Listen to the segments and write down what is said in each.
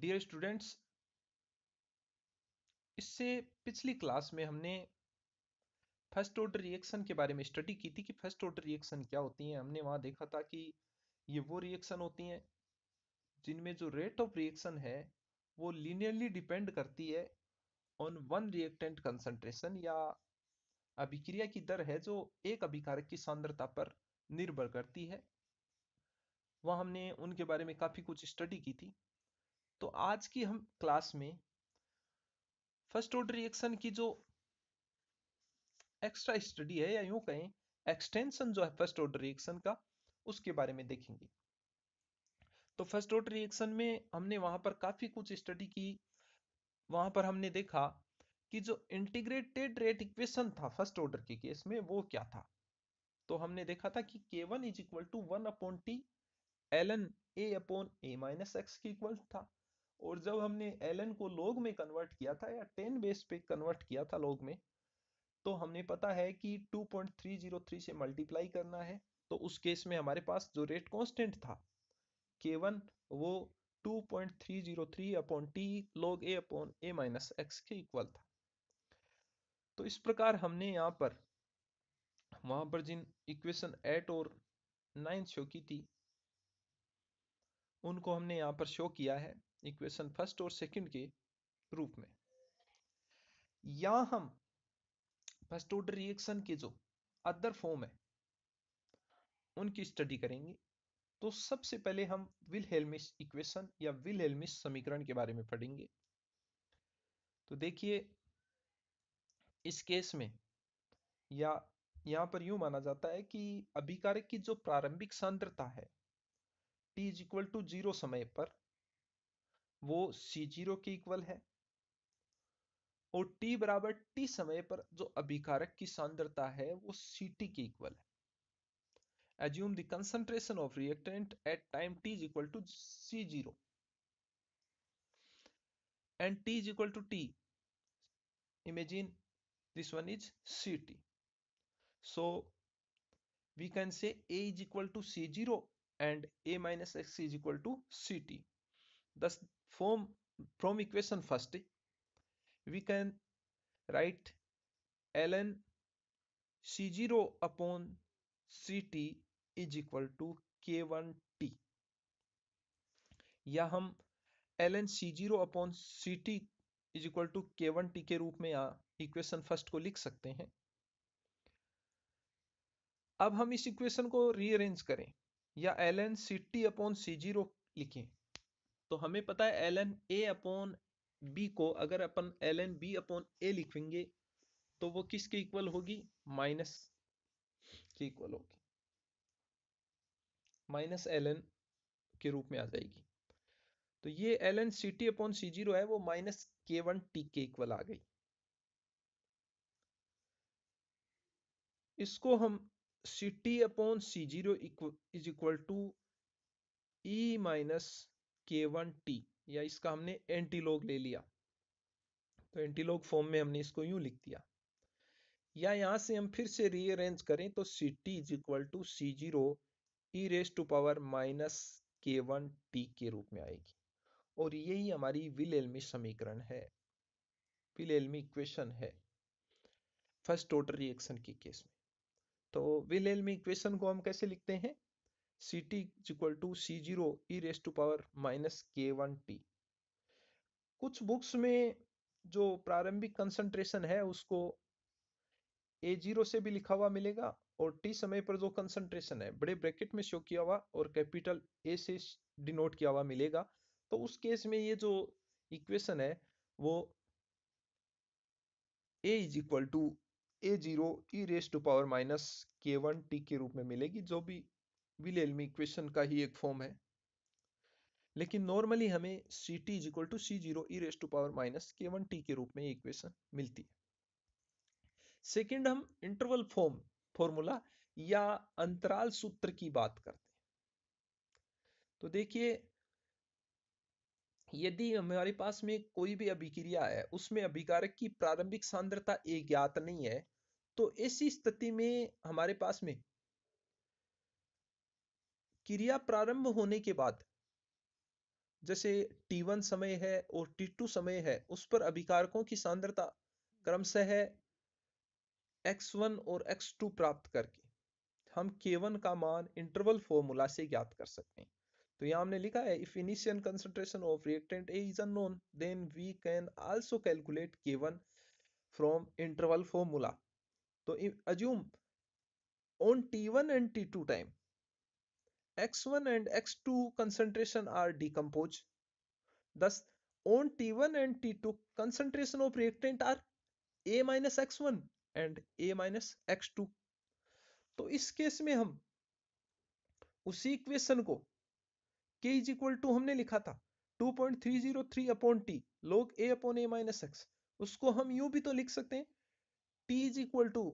Dear students इससे पिछली class में हमने फर्स्ट ऑर्डर रिएक्शन के बारे में स्टडी की थी कि फर्स्ट ऑर्डर रिएक्शन क्या होती हैं हमने वहाँ देखा था कि ये वो रिएक्शन होती हैं जिनमें जो रेट ऑफ रिएक्शन है वो लीनियरली डिपेंड करती है ऑन वन रिएक्टेंट कंसंट्रेशन या अभिक्रिया की दर है जो एक अभिकारक की सांद्रता पर निर्भर करती है वह हमने उनके बारे में काफ़ी कुछ स्टडी की थी तो आज की हम क्लास में फर्स्ट ऑर्डर रिएक्शन की जो एक्स्ट्रा स्टडी है या यूं कहें एक्सटेंशन जो है फर्स्ट ऑर्डर रिएक्शन का उसके बारे में देखेंगे तो फर्स्ट ऑर्डर रिएक्शन में हमने वहां पर काफी कुछ स्टडी की वहां पर हमने देखा कि जो इंटीग्रेटेड रेट इक्वेशन था फर्स्ट ऑर्डर के केस में वो क्या था तो हमने देखा था कि K one is equal to one upon T L N A upon A minus x के इक्वल था और जब हमने एल को लोग में कन्वर्ट किया था या टेन बेस पे कन्वर्ट किया था लोग में तो हमने पता है कि 2.303 से मल्टीप्लाई करना है तो उस केस में हमारे पास जो रेट कांस्टेंट था K1 वो 2.303 upon T log A upon A minus x के इक्वल था तो इस प्रकार हमने यहाँ पर वहां पर जिन इक्वेशन एट और नाइन शो की थी उनको हमने यहाँ पर शो किया है इक्वेशन फर्स्ट और सेकंड के रूप में या हम फर्स्ट ऑर्डर रिएक्शन के जो अदर फॉर्म है उनकी स्टडी करेंगे तो सबसे पहले हम विल हेलमिस इक्वेशन या विल हेलमिस समीकरण के बारे में पढ़ेंगे तो देखिए इस केस में या यहाँ पर यूं माना जाता है कि अभिकारक की जो प्रारंभिक सांद्रता है t is equal to zero समय पर वो C0 के इक्वल है और t बराबर t समय पर जो अभिकारक की सांद्रता है वो ct के इक्वल है assume the concentration of reactant at time t is equal to C0 and t is equal to t imagine this one is ct so we can say a is equal to c0 and a minus x is equal to ct thus from from equation first we can write ln c0 upon ct is equal to K one T या हम L N C zero upon C T is equal to K one T के रूप में यहाँ equation first को लिख सकते हैं अब हम इस इक्वेशन को रीअरेंज करें या L N C T upon C zero लिखें तो हमें पता है L N A upon B को अगर अपन L N B upon A लिखेंगे तो वो किसके इक्वल होगी माइनस के इक्वल होगी माइनस एल एन के रूप में आ जाएगी तो ये L N C T upon C zero है वो माइनस के वन टी के इक्वल आ गई इसको हम C T upon C zero is equal to E minus K one T या इसका हमने एंटीलोग ले लिया तो एंटीलोग फॉर्म में हमने इसको यूं लिख दिया या यहां से हम फिर से रीअरेंज करें तो C T is equal to C zero E raise to power minus K one T के रूप में आएगी और यही हमारी विलेलमी समीकरण है विलेलमी इक्वेशन है फर्स्ट ऑर्डर रिएक्शन के केस में तो विलेलमी इक्वेशन को हम कैसे लिखते हैं C ct equal to C zero E raise to power minus K one T कुछ बुक्स में जो प्रारंभिक कंसंट्रेशन है उसको ए जीरो से भी लिखा हुआ मिलेगा और टी समय पर जो कंसंट्रेशन है बड़े ब्रैकेट में शो किया हुआ और कैपिटल ए से डिनोट किया हुआ मिलेगा तो उस केस में ये जो इक्वेशन है वो A is equal to A zero E raise to power minus K one T के रूप में मिलेगी जो भी विलेलमी इक्वेशन का ही एक फॉर्म है लेकिन नॉर्मली हमें C T is equal to C zero E raise to power minus K one T के रूप में इक्वेशन मिलती है सेकेंड हम इंटरवल फॉर्म फॉर्मूला या अंतराल सूत्र की बात करते हैं तो देखिए यदि हमारे पास में कोई भी अभिक्रिया है उसमें अभिकारक की प्रारंभिक सांद्रता ए ज्ञात नहीं है तो ऐसी स्थिति में हमारे पास में क्रिया प्रारंभ होने के बाद जैसे T1 समय है और T2 समय है उस पर अभिकारकों की सांद्रता क्रमशः x1 और x2 प्राप्त करके हम K1 का मान इंटरवल फॉर्मूला से ज्ञात कर सकते हैं तो यहां हमने लिखा है if initial concentration of reactant A is unknown then we can also calculate K1 from interval formula तो assume on T1 and T2 time x1 and x2 concentration are decomposed. Thus, on T1 and T2 concentration of reactant are A minus x1 and A minus x2. तो इस case में हम उसी equation को k is equal to हमने लिखा था 2.303 upon T log a upon A minus X उसको हम यू भी तो लिख सकते हैं t इज इक्वल टू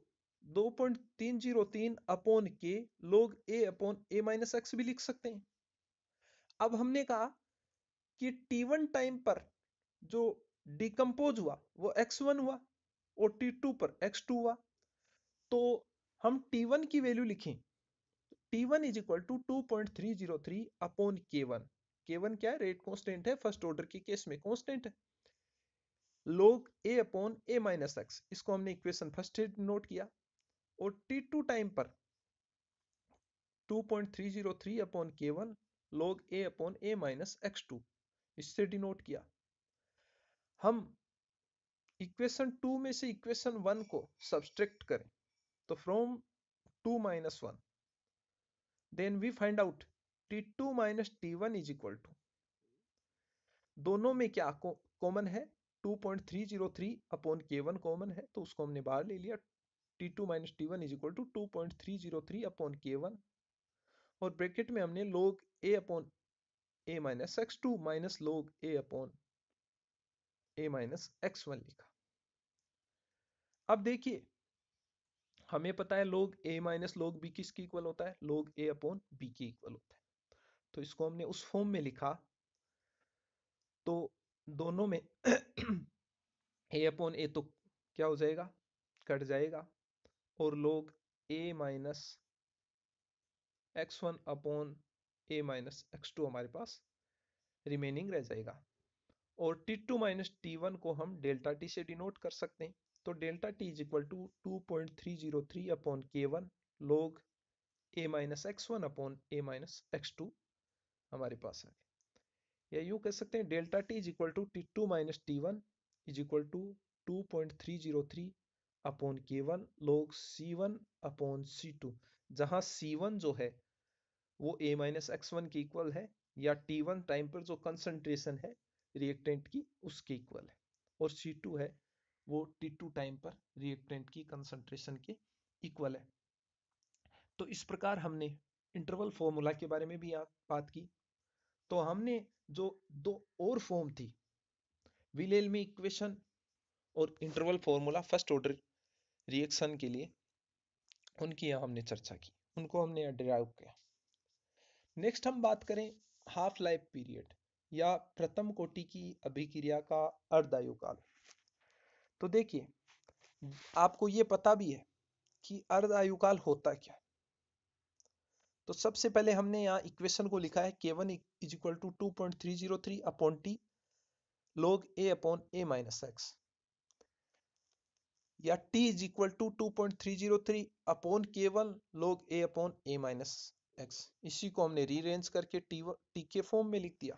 दो पॉइंट तीन जीरो तीन upon K log A upon A minus X भी लिख सकते हैं अब हमने कहा कि t1 टाइम पर जो डिकम्पोज हुआ वो x1 हुआ और t2 पर x2 हुआ तो हम t1 की वैल्यू लिखें t1 one is equal to two point three zero three upon K one K one क्या है रेट कॉन्स्टेंट है फर्स्ट ऑर्डर के केस में कॉन्स्टेंट है log a upon A minus X इसको हमने इक्वेशन फर्स्ट नोट किया और T2 टाइम पर 2.303 upon K1 log A upon A minus X2 इससे डिनोट किया हम इक्वेशन टू में से इक्वेशन वन को सब्सट्रैक्ट करें तो from two minus one then we find out T two minus T one is equal to दोनों में क्या कॉमन है 2.303 अपॉन के वन कॉमन है तो उसको हमने बाहर ले लिया T two minus T one is equal to two point three zero three upon K one और ब्रैकेट में हमने log A upon A minus X two minus log A upon A minus X one लिखा अब देखिए हमें पता है log A minus log B किसके इक्वल होता है लोग ए अपॉन बी के इक्वल होता है तो इसको हमने उस फॉर्म में लिखा तो दोनों में ए अपॉन ए तो क्या हो जाएगा कट जाएगा और log A minus X one upon A minus X two हमारे पास रिमेनिंग रह जाएगा और T two minus T one को हम डेल्टा टी से डिनोट कर सकते हैं तो delta T is equal to two point three zero three upon K one log A minus X one upon A minus X two हमारे पास है या यूँ कह सकते हैं delta T is equal to T two minus T one is equal to two point three zero three upon K one log C one upon C two जहाँ C one जो है वो ए माइनस एक्स वन के equal है या T one time पर जो concentration है रिएक्टेंट की उसके इक्वल है और सी टू है वो टी टू टाइम पर रिएक्टेंट की कंसंट्रेशन के इक्वल है तो इस प्रकार हमने इंटरवल फॉर्मूला के बारे में भी बात की तो हमने जो दो और फॉर्म थी विलेल में इक्वेशन और interval formula first order reaction के लिए उनकी यहाँ हमने चर्चा की उनको हमने यहाँ डिराइव किया नेक्स्ट हम बात करें हाफ लाइफ पीरियड या प्रथम कोटि की अभिक्रिया का अर्धायु काल तो देखिए आपको ये पता भी है कि अर्धायु काल होता क्या है तो सबसे पहले हमने यहाँ इक्वेशन को लिखा है K one is equal to two point three zero three upon T log A upon A minus X या t is equal to two point three zero three upon केवल log a upon A minus X इसी को हमने रीरेंज करके T T के form में लिख दिया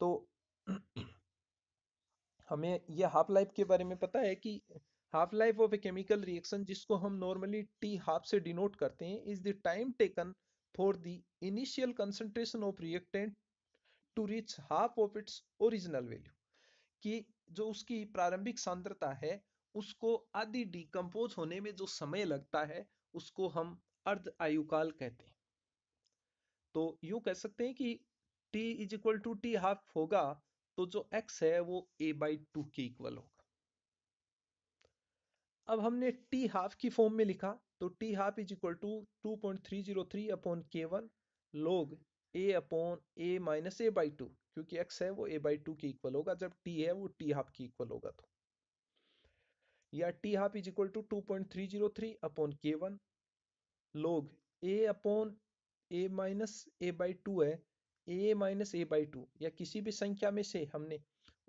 तो हमें ये हाफ लाइफ के बारे में पता है कि half life of a chemical reaction जिसको हम नॉर्मली टी हाफ से डिनोट करते हैं is the time taken for the initial concentration of reactant to reach half of its original value कि जो उसकी प्रारंभिक सांद्रता है उसको आदि डीकम्पोज होने में जो समय लगता है उसको हम अर्ध आयुकाल कहते हैं तो यू कह सकते हैं कि t is equal to T half होगा तो जो x है वो a बाई टू के इक्वल होगा अब हमने t हाफ की फॉर्म में लिखा तो t half is equal to two point three zero three upon K one log A upon A minus A by two क्योंकि एक्स है वो ए बाई टू के इक्वल होगा जब टी है वो टी हाफ के इक्वल होगा तो या T half is equal to two point three zero three upon K one log A upon A minus A by two है A minus A by two या किसी भी संख्या में से हमने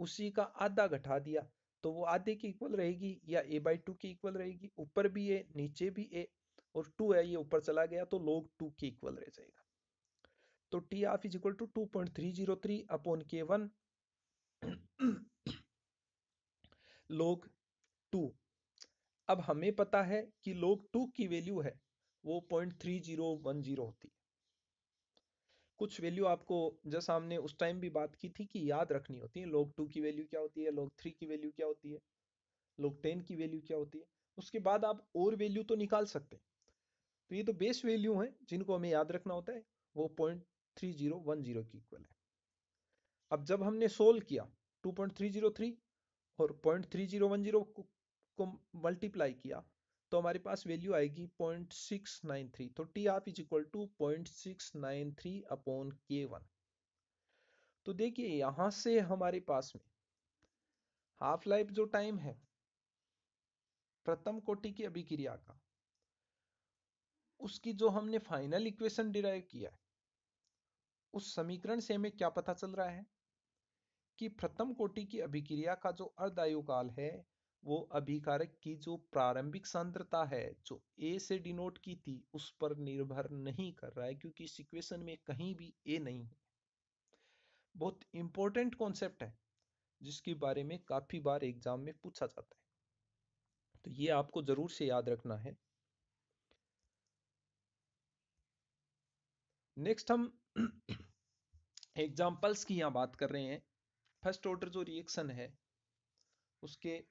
उसी का आधा घटा दिया तो वो आधे की इक्वल रहेगी या ए बाई टू की इक्वल रहेगी ऊपर भी ए नीचे भी ए और टू है ये ऊपर चला गया तो लोग टू की इक्वल रह जाएगा तो T half is equal to two point three zero three upon K one log two अब हमें पता है कि लोग टू की वैल्यू है वो point three zero one zero होती है कुछ वैल्यू आपको जैसा हमने उस टाइम भी बात की थी कि याद रखनी होती है लोग टू की वैल्यू क्या होती है लोग थ्री की वैल्यू क्या होती है लोग टेन की वैल्यू क्या होती है उसके बाद आप और वैल्यू तो निकाल सकते हैं तो ये तो बेस वैल्यू हैं जिनको हमें याद रखना होता है वो point three zero one zero की इक्वल है अब जब हमने सोल्व किया two point three zero three और point three zero one zero को मल्टीप्लाई किया तो हमारे पास वैल्यू आएगी पॉइंट सिक्स नाइन थ्री तो T half is equal to point six nine three upon K one तो देखिए यहां से हमारे पास में हाफ लाइफ जो टाइम है प्रथम कोटि की अभिक्रिया का उसकी जो हमने फाइनल इक्वेशन डिराइव किया है उस समीकरण से हमें क्या पता चल रहा है कि प्रथम कोटि की अभिक्रिया का जो अर्धायु काल है वो अभिकारक की जो प्रारंभिक सांद्रता है जो ए से डिनोट की थी उस पर निर्भर नहीं कर रहा है क्योंकि इस इक्वेशन में कहीं भी ए नहीं है बहुत इंपॉर्टेंट कॉन्सेप्ट है जिसके बारे में काफी बार एग्जाम में पूछा जाता है तो ये आपको जरूर से याद रखना है नेक्स्ट हम एग्जाम्पल्स की यहाँ बात कर रहे हैं फर्स्ट ऑर्डर जो रिएक्शन है उसके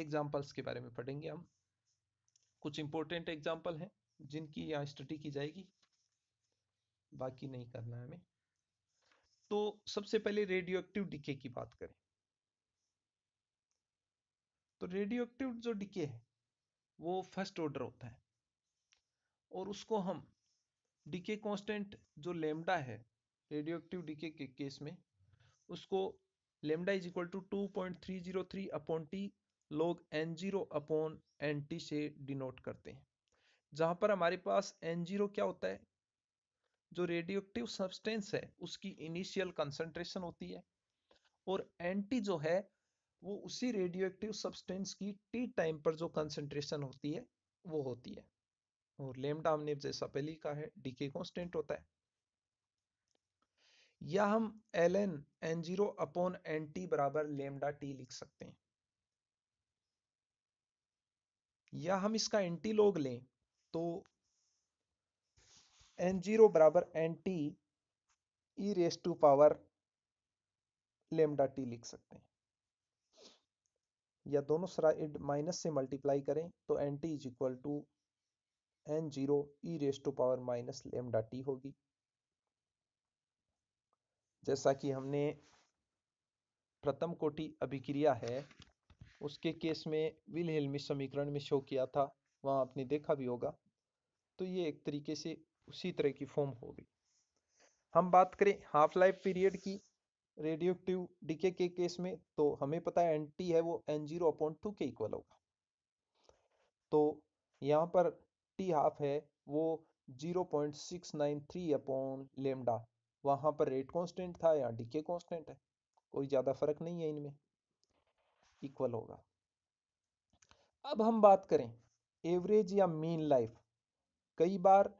एग्जाम्पल्स के बारे में पढ़ेंगे हम कुछ इंपॉर्टेंट एग्जाम्पल हैं जिनकी यहाँ स्टडी की जाएगी बाकी नहीं करना है हमें तो सबसे पहले रेडियो एक्टिव डिके की बात करें तो रेडियो एक्टिव जो डिके है वो फर्स्ट ऑर्डर होता है और उसको हम डीके कांस्टेंट जो लेमडा है रेडियो एक्टिव डीके के केस में उसको lambda is equal to two point three zero three upon T log N zero upon N T से डिनोट करते हैं जहां पर हमारे पास एन जीरो क्या होता है जो रेडियो एक्टिव सब्सटेंस है उसकी इनिशियल कंसंट्रेशन होती है और एन टी जो है वो उसी रेडियो एक्टिव सब्सटेंस की टी टाइम पर जो कंसंट्रेशन होती है वो होती है और लेमडा हमने जैसा पहले ही कहा है डीके कॉन्स्टेंट होता है या हम L n n zero upon N t बराबर लेमडा टी लिख सकते हैं या हम इसका एंटी लोग लें तो एन जीरो बराबर n t e raise to power lambda t लिख सकते हैं या दोनों सराइड माइनस से मल्टीप्लाई करें तो n t is equal to n zero E raise to power minus lambda t होगी जैसा कि हमने प्रथम कोटि अभिक्रिया है उसके केस में विल हेलमी समीकरण में शो किया था वहां आपने देखा भी होगा तो ये एक तरीके से उसी तरह की फॉर्म होगी हम बात करें हाफ लाइफ पीरियड की रेडियोक्टिव डीके के केस में तो हमें पता है एन टी है वो एन जीरो अपॉइंट टू के इक्वल होगा तो यहाँ पर टी हाफ है वो 0.693 अपॉन लेमडा वहां पर रेट कांस्टेंट था या डीके कांस्टेंट है कोई ज़्यादा फर्क नहीं है इनमें इक्वल होगा अब हम बात करें एवरेज या मीन लाइफ कई बार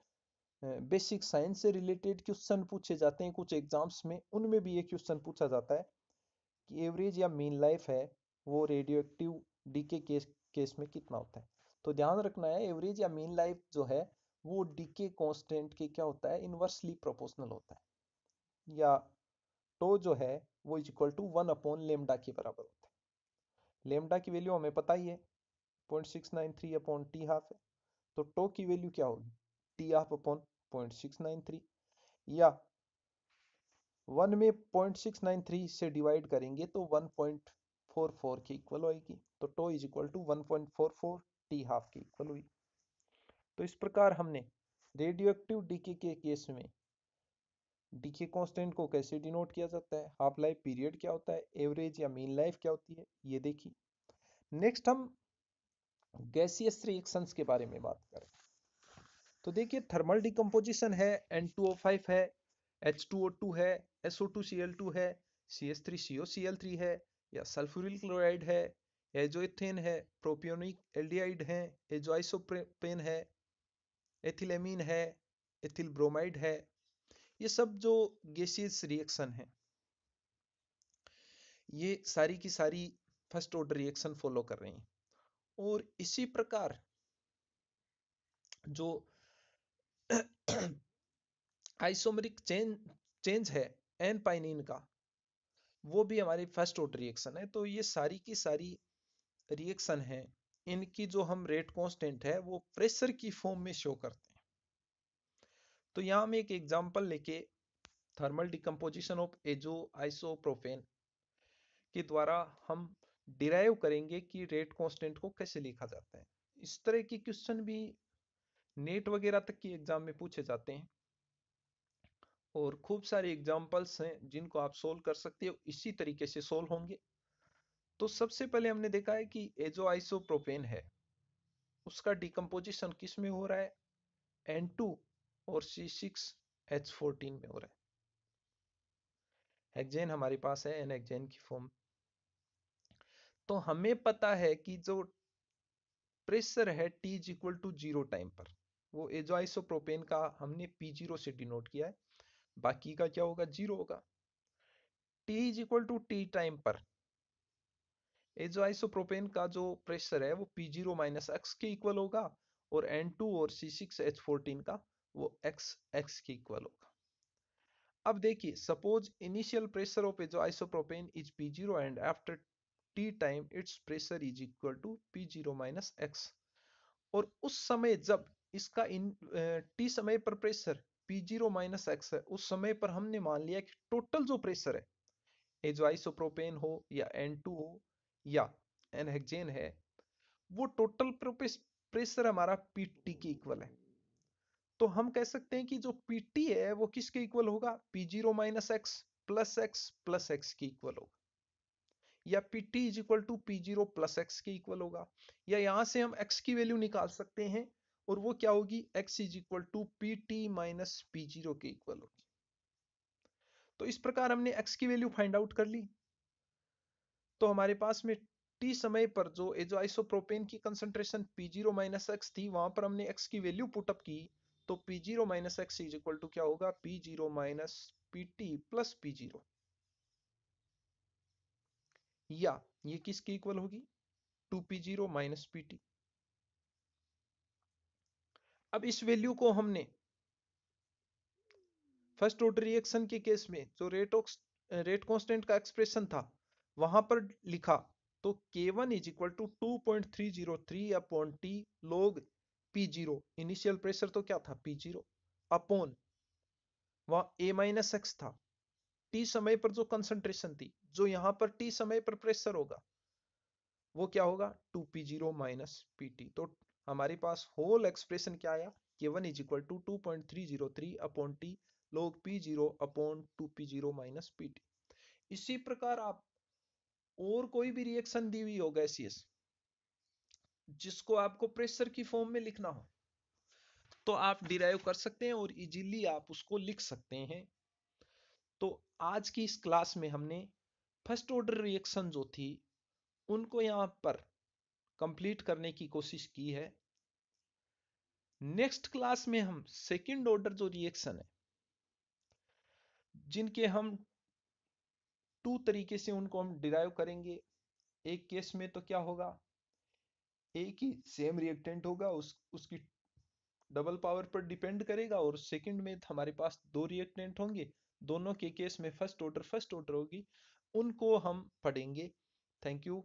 बेसिक साइंस से रिलेटेड क्वेश्चन पूछे जाते हैं कुछ एग्जाम्स में उनमें भी ये क्वेश्चन पूछा जाता है कि एवरेज या मीन लाइफ है वो radio active decay case case में कितना होता है तो ध्यान रखना है एवरेज या मीन लाइफ जो है वो डीके कॉन्स्टेंट के क्या होता है इनवर्सली प्रोपोर्शनल होता है या टो जो है वो is equal to one upon lambda के बराबर होता है लेमडा की वैल्यू हमें पता ही है point six nine three upon t half है तो टो की वैल्यू क्या होगी t half upon point six nine three या वन में पॉइंट सिक्स नाइन थ्री से डिवाइड करेंगे तो वन पॉइंट फोर फोर के इक्वल होगी तो tau is equal to one point four four t half की इक्वल हुई तो इस प्रकार हमने रेडियो एक्टिव डीके के केस में डीके कांस्टेंट को कैसे डिनोट किया जाता है हाफ लाइफ पीरियड क्या होता है एवरेज या मीन लाइफ क्या होती है ये देखी नेक्स्ट हम गैसियस रिएक्शंस के बारे में बात करें तो देखिए थर्मल डिकम्पोजिशन है N2O5 है H2O2 है SO2Cl2 है सी CH3COCl3 है या सल्फ्यूरिल क्लोराइड है एजोएथेन है प्रोपियोनिक एल्डिहाइड है एजोआइसोपेन है एथिलेमीन है एथिल ब्रोमाइड है ये सब जो गैसियस रिएक्शन है ये सारी की सारी फर्स्ट ऑर्डर रिएक्शन फॉलो कर रही हैं और इसी प्रकार जो आइसोमरिक चेंज चेंज है एन पाइनिन का वो भी हमारी फर्स्ट ऑर्डर रिएक्शन है तो ये सारी की सारी रिएक्शन है इनकी जो हम रेट कांस्टेंट है वो प्रेशर की फॉर्म में शो करते हैं तो यहाँ हम एक एग्जांपल लेके thermal decomposition of azo isopropane के द्वारा हम डिराइव करेंगे कि रेट कांस्टेंट को कैसे लिखा जाता है इस तरह के क्वेश्चन भी नेट वगैरह तक की एग्जाम में पूछे जाते हैं और खूब सारे एग्जाम्पल्स हैं जिनको आप सोल्व कर सकते हो इसी तरीके से सोल्व होंगे तो सबसे पहले हमने देखा है कि एजो आइसोप्रोपेन है उसका डिकम्पोजिशन किस में हो रहा है एन टू और सी सिक्स एच फोर्टीन में हो रहा है हेक्जेन हमारे पास है एन एक्जेन की फॉर्म तो हमें पता है कि जो प्रेशर है t is equal to zero time पर वो आइसोप्रोपेन का हमने पी जीरो से डिनोट किया है बाकी का क्या होगा जीरो होगा t is equal to t time पर ये जो आइसोप्रोपेन का जो प्रेशर है वो पी जीरो माइनस एक्स के इक्वल होगा और एन टू और सी सिक्स एच फोर्टीन का वो एक्स एक्स के इक्वल होगा अब देखिए सपोज इनिशियल प्रेशर ऑफ जो isopropane is p zero and after t time its pressure is equal to p zero minus x और उस समय जब इसका इन टी समय पर प्रेशर पी जीरो माइनस एक्स है उस समय पर हमने मान लिया कि टोटल जो प्रेशर है ये जो आइसोप्रोपेन हो या एन टू हो या एन हेक्जेन है वो टोटल प्रेशर हमारा पीटी के इक्वल है तो हम कह सकते हैं कि जो पीटी है वो किसके इक्वल होगा p zero minus x plus x plus x के इक्वल होगा या p t is equal to p zero plus x के इक्वल होगा या यहां से हम एक्स की वैल्यू निकाल सकते हैं और वो क्या होगी x is equal to p t minus p zero के इक्वल होगी तो इस प्रकार हमने एक्स की वैल्यू फाइंड आउट कर ली तो हमारे पास में टी समय पर जो एजो आइसोप्रोपेन की concentration p zero minus x थी वहां पर हमने एक्स की वैल्यू पुटअप की तो p zero minus x is equal to क्या होगा p zero minus p t plus p zero या ये किसकी इक्वल होगी two p zero minus p t अब इस वैल्यू को हमने फर्स्ट ऑर्डर रिएक्शन के केस में जो रेट ऑफ रेट कांस्टेंट का एक्सप्रेशन था वहां पर लिखा तो K1 is equal to two point three zero three upon T log p zero initial pressure तो क्या था पी जीरो अपॉन वहां ए माइनस एक्स था टी समय पर जो कंसंट्रेशन थी जो यहां पर टी समय पर प्रेशर होगा वो क्या होगा two p zero minus p t तो हमारे पास होल एक्सप्रेशन क्या आया k one is equal to two point three zero three upon T log p zero upon two p zero minus p t इसी प्रकार आप और कोई भी रिएक्शन दी हुई हो गैसियस e जिसको आपको प्रेशर की फॉर्म में लिखना हो तो आप डिराइव कर सकते हैं और इजीली आप उसको लिख सकते हैं तो आज की इस क्लास में हमने फर्स्ट ऑर्डर रिएक्शन जो थी उनको यहां पर कंप्लीट करने की कोशिश की है नेक्स्ट क्लास में हम सेकंड ऑर्डर जो रिएक्शन है जिनके हम टू तरीके से उनको हम डिराइव करेंगे एक केस में तो क्या होगा एक ही सेम रिएक्टेंट होगा उस उसकी डबल पावर पर डिपेंड करेगा और सेकंड में हमारे पास दो रिएक्टेंट होंगे दोनों के केस में फर्स्ट ऑर्डर फर्स्ट ऑर्डर होगी उनको हम पढ़ेंगे थैंक यू